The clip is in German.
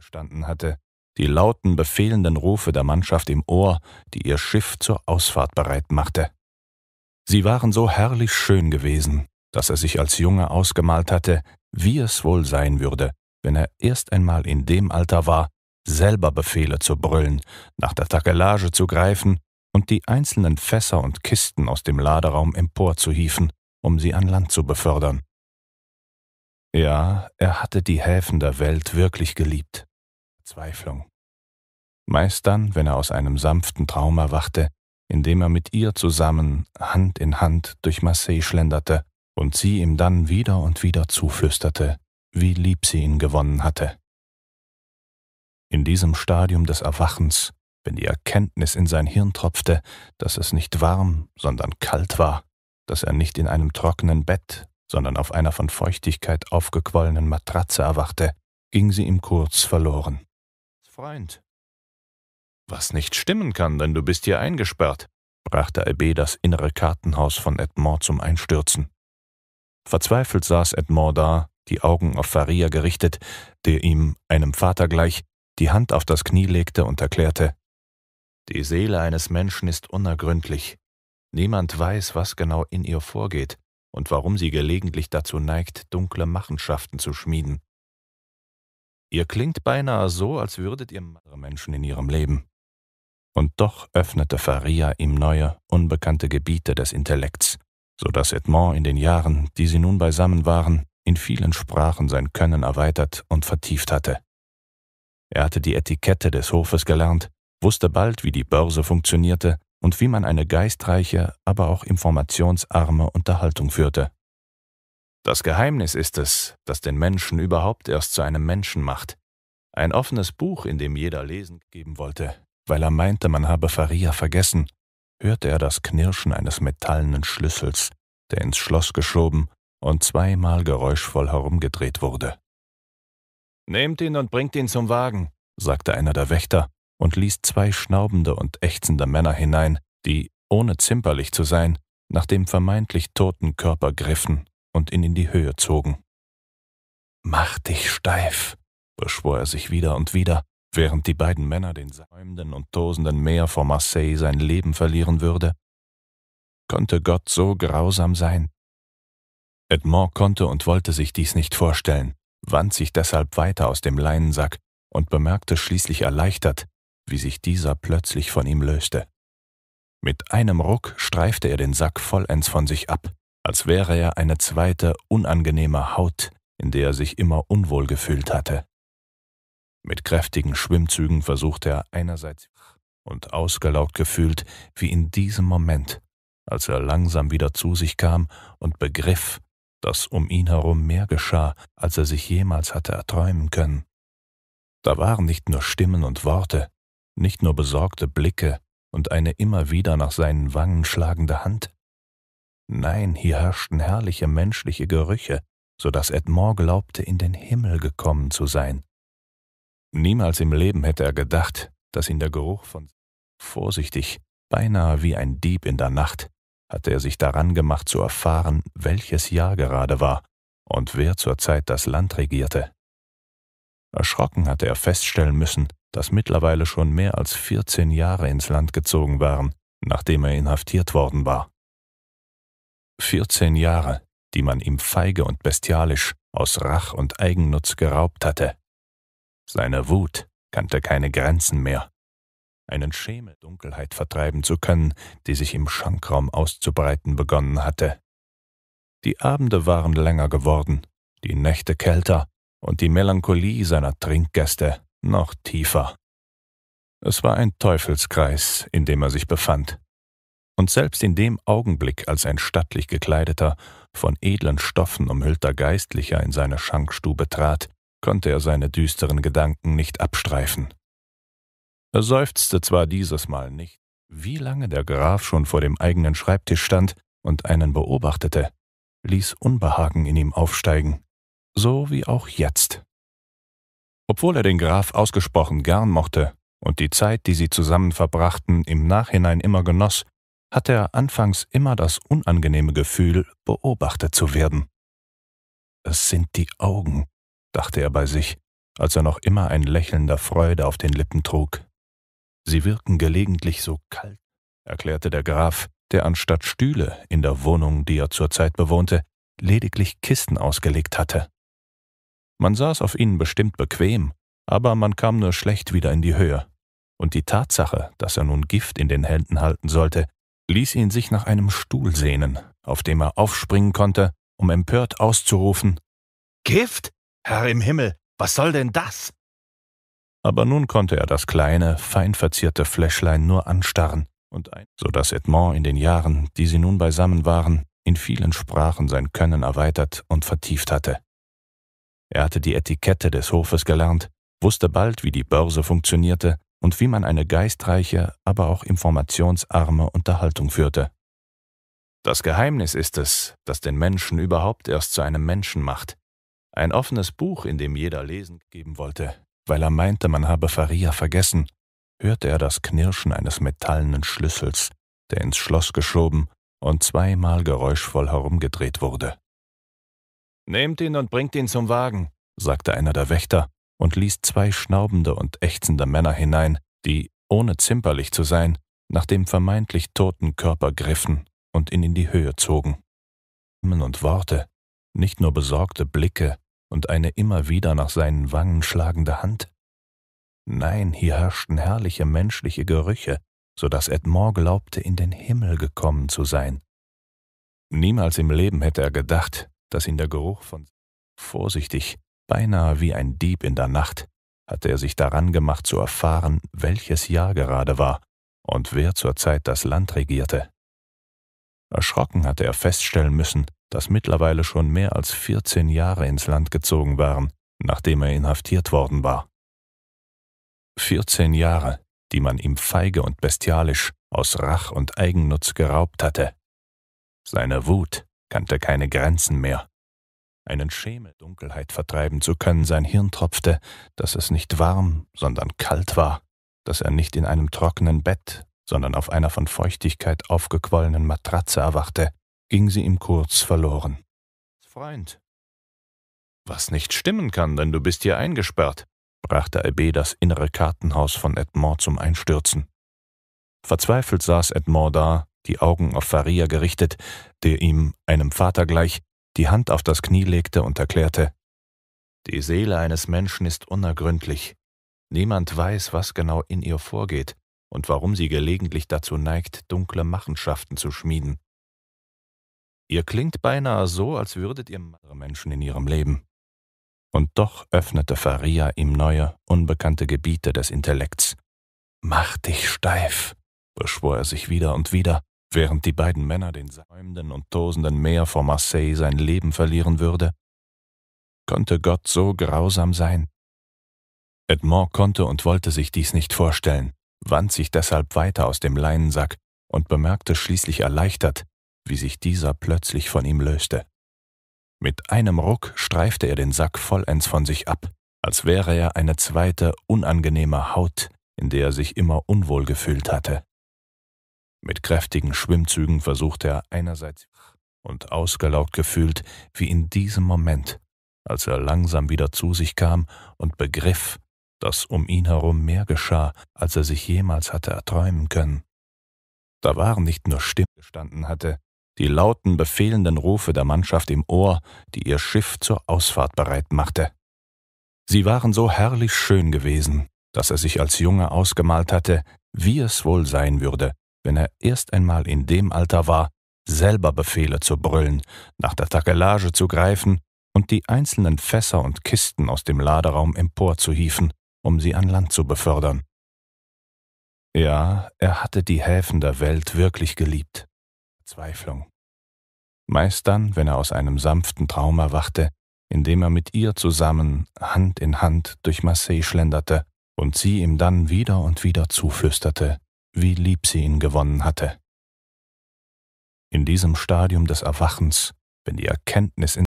gestanden hatte, die lauten, befehlenden Rufe der Mannschaft im Ohr, die ihr Schiff zur Ausfahrt bereit machte. Sie waren so herrlich schön gewesen, dass er sich als Junge ausgemalt hatte, wie es wohl sein würde, wenn er erst einmal in dem Alter war, selber Befehle zu brüllen, nach der Takelage zu greifen und die einzelnen Fässer und Kisten aus dem Laderaum emporzuhieven, um sie an Land zu befördern. Ja, er hatte die Häfen der Welt wirklich geliebt. Verzweiflung. Meist dann, wenn er aus einem sanften Traum erwachte, indem er mit ihr zusammen Hand in Hand durch Marseille schlenderte und sie ihm dann wieder und wieder zuflüsterte, wie lieb sie ihn gewonnen hatte. In diesem Stadium des Erwachens, wenn die Erkenntnis in sein Hirn tropfte, dass es nicht warm, sondern kalt war, dass er nicht in einem trockenen Bett, sondern auf einer von Feuchtigkeit aufgequollenen Matratze erwachte, ging sie ihm kurz verloren. Freund. Was nicht stimmen kann, denn du bist hier eingesperrt, brachte Albé das innere Kartenhaus von Edmond zum Einstürzen. Verzweifelt saß Edmond da, die Augen auf Faria gerichtet, der ihm, einem Vater gleich, die Hand auf das Knie legte und erklärte, die Seele eines Menschen ist unergründlich. Niemand weiß, was genau in ihr vorgeht und warum sie gelegentlich dazu neigt, dunkle Machenschaften zu schmieden. Ihr klingt beinahe so, als würdet ihr andere Menschen in ihrem Leben. Und doch öffnete Faria ihm neue, unbekannte Gebiete des Intellekts, so dass Edmond in den Jahren, die sie nun beisammen waren, in vielen Sprachen sein Können erweitert und vertieft hatte. Er hatte die Etikette des Hofes gelernt, wusste bald, wie die Börse funktionierte und wie man eine geistreiche, aber auch informationsarme Unterhaltung führte. Das Geheimnis ist es, das den Menschen überhaupt erst zu einem Menschen macht. Ein offenes Buch, in dem jeder lesen geben wollte, weil er meinte, man habe Faria vergessen, hörte er das Knirschen eines metallenen Schlüssels, der ins Schloss geschoben und zweimal geräuschvoll herumgedreht wurde. Nehmt ihn und bringt ihn zum Wagen, sagte einer der Wächter und ließ zwei schnaubende und ächzende Männer hinein, die, ohne zimperlich zu sein, nach dem vermeintlich toten Körper griffen und ihn in die Höhe zogen. Mach dich steif, beschwor er sich wieder und wieder, während die beiden Männer den säumenden und tosenden Meer vor Marseille sein Leben verlieren würde. Konnte Gott so grausam sein? Edmond konnte und wollte sich dies nicht vorstellen, wand sich deshalb weiter aus dem Leinensack und bemerkte schließlich erleichtert, wie sich dieser plötzlich von ihm löste. Mit einem Ruck streifte er den Sack vollends von sich ab als wäre er eine zweite, unangenehme Haut, in der er sich immer unwohl gefühlt hatte. Mit kräftigen Schwimmzügen versuchte er einerseits und ausgelaugt gefühlt, wie in diesem Moment, als er langsam wieder zu sich kam und begriff, dass um ihn herum mehr geschah, als er sich jemals hatte erträumen können. Da waren nicht nur Stimmen und Worte, nicht nur besorgte Blicke und eine immer wieder nach seinen Wangen schlagende Hand, Nein, hier herrschten herrliche menschliche Gerüche, so dass Edmond glaubte, in den Himmel gekommen zu sein. Niemals im Leben hätte er gedacht, dass ihn der Geruch von vorsichtig, beinahe wie ein Dieb in der Nacht, hatte er sich daran gemacht zu erfahren, welches Jahr gerade war und wer zur Zeit das Land regierte. Erschrocken hatte er feststellen müssen, dass mittlerweile schon mehr als vierzehn Jahre ins Land gezogen waren, nachdem er inhaftiert worden war. 14 Jahre, die man ihm feige und bestialisch, aus Rach und Eigennutz geraubt hatte. Seine Wut kannte keine Grenzen mehr. Einen Schemel Dunkelheit vertreiben zu können, die sich im Schankraum auszubreiten begonnen hatte. Die Abende waren länger geworden, die Nächte kälter und die Melancholie seiner Trinkgäste noch tiefer. Es war ein Teufelskreis, in dem er sich befand, und selbst in dem Augenblick, als ein stattlich gekleideter, von edlen Stoffen umhüllter Geistlicher in seine Schankstube trat, konnte er seine düsteren Gedanken nicht abstreifen. Er seufzte zwar dieses Mal nicht, wie lange der Graf schon vor dem eigenen Schreibtisch stand und einen beobachtete, ließ Unbehagen in ihm aufsteigen, so wie auch jetzt. Obwohl er den Graf ausgesprochen gern mochte und die Zeit, die sie zusammen verbrachten, im Nachhinein immer genoss, hat er anfangs immer das unangenehme Gefühl, beobachtet zu werden. Es sind die Augen, dachte er bei sich, als er noch immer ein Lächeln der Freude auf den Lippen trug. Sie wirken gelegentlich so kalt, erklärte der Graf, der anstatt Stühle in der Wohnung, die er zurzeit bewohnte, lediglich Kisten ausgelegt hatte. Man saß auf ihnen bestimmt bequem, aber man kam nur schlecht wieder in die Höhe. Und die Tatsache, dass er nun Gift in den Händen halten sollte, ließ ihn sich nach einem Stuhl sehnen, auf dem er aufspringen konnte, um empört auszurufen Gift? Herr im Himmel, was soll denn das? Aber nun konnte er das kleine, fein verzierte Fläschlein nur anstarren und ein, so dass Edmond in den Jahren, die sie nun beisammen waren, in vielen Sprachen sein Können erweitert und vertieft hatte. Er hatte die Etikette des Hofes gelernt, wusste bald, wie die Börse funktionierte und wie man eine geistreiche, aber auch informationsarme Unterhaltung führte. Das Geheimnis ist es, das den Menschen überhaupt erst zu einem Menschen macht. Ein offenes Buch, in dem jeder lesen geben wollte, weil er meinte, man habe Faria vergessen, hörte er das Knirschen eines metallenen Schlüssels, der ins Schloss geschoben und zweimal geräuschvoll herumgedreht wurde. Nehmt ihn und bringt ihn zum Wagen, sagte einer der Wächter und ließ zwei schnaubende und ächzende Männer hinein, die, ohne zimperlich zu sein, nach dem vermeintlich toten Körper griffen und ihn in die Höhe zogen. Stimmen und Worte, nicht nur besorgte Blicke und eine immer wieder nach seinen Wangen schlagende Hand. Nein, hier herrschten herrliche menschliche Gerüche, so dass Edmond glaubte, in den Himmel gekommen zu sein. Niemals im Leben hätte er gedacht, dass ihn der Geruch von vorsichtig, Beinahe wie ein Dieb in der Nacht hatte er sich daran gemacht zu erfahren, welches Jahr gerade war und wer zurzeit das Land regierte. Erschrocken hatte er feststellen müssen, dass mittlerweile schon mehr als 14 Jahre ins Land gezogen waren, nachdem er inhaftiert worden war. 14 Jahre, die man ihm feige und bestialisch aus Rach und Eigennutz geraubt hatte. Seine Wut kannte keine Grenzen mehr einen Schemel Dunkelheit vertreiben zu können. Sein Hirn tropfte, dass es nicht warm, sondern kalt war, dass er nicht in einem trockenen Bett, sondern auf einer von Feuchtigkeit aufgequollenen Matratze erwachte, ging sie ihm kurz verloren. Freund. Was nicht stimmen kann, denn du bist hier eingesperrt, brachte Albé das innere Kartenhaus von Edmond zum Einstürzen. Verzweifelt saß Edmond da, die Augen auf Faria gerichtet, der ihm, einem Vater gleich, die Hand auf das Knie legte und erklärte, die Seele eines Menschen ist unergründlich. Niemand weiß, was genau in ihr vorgeht und warum sie gelegentlich dazu neigt, dunkle Machenschaften zu schmieden. Ihr klingt beinahe so, als würdet ihr andere Menschen in ihrem Leben. Und doch öffnete Faria ihm neue, unbekannte Gebiete des Intellekts. Mach dich steif, beschwor er sich wieder und wieder, Während die beiden Männer den säumenden und tosenden Meer vor Marseille sein Leben verlieren würde, konnte Gott so grausam sein? Edmond konnte und wollte sich dies nicht vorstellen, wand sich deshalb weiter aus dem Leinensack und bemerkte schließlich erleichtert, wie sich dieser plötzlich von ihm löste. Mit einem Ruck streifte er den Sack vollends von sich ab, als wäre er eine zweite, unangenehme Haut, in der er sich immer unwohl gefühlt hatte. Mit kräftigen Schwimmzügen versuchte er einerseits und ausgelaugt gefühlt wie in diesem Moment, als er langsam wieder zu sich kam und begriff, dass um ihn herum mehr geschah, als er sich jemals hatte erträumen können. Da waren nicht nur Stimmen gestanden hatte, die lauten, befehlenden Rufe der Mannschaft im Ohr, die ihr Schiff zur Ausfahrt bereit machte. Sie waren so herrlich schön gewesen, dass er sich als Junge ausgemalt hatte, wie es wohl sein würde, wenn er erst einmal in dem Alter war, selber Befehle zu brüllen, nach der Takelage zu greifen und die einzelnen Fässer und Kisten aus dem Laderaum emporzuhieven, um sie an Land zu befördern. Ja, er hatte die Häfen der Welt wirklich geliebt. Zweiflung. Meist dann, wenn er aus einem sanften Traum erwachte, indem er mit ihr zusammen, Hand in Hand, durch Marseille schlenderte und sie ihm dann wieder und wieder zuflüsterte, wie lieb sie ihn gewonnen hatte. In diesem Stadium des Erwachens, wenn die Erkenntnis in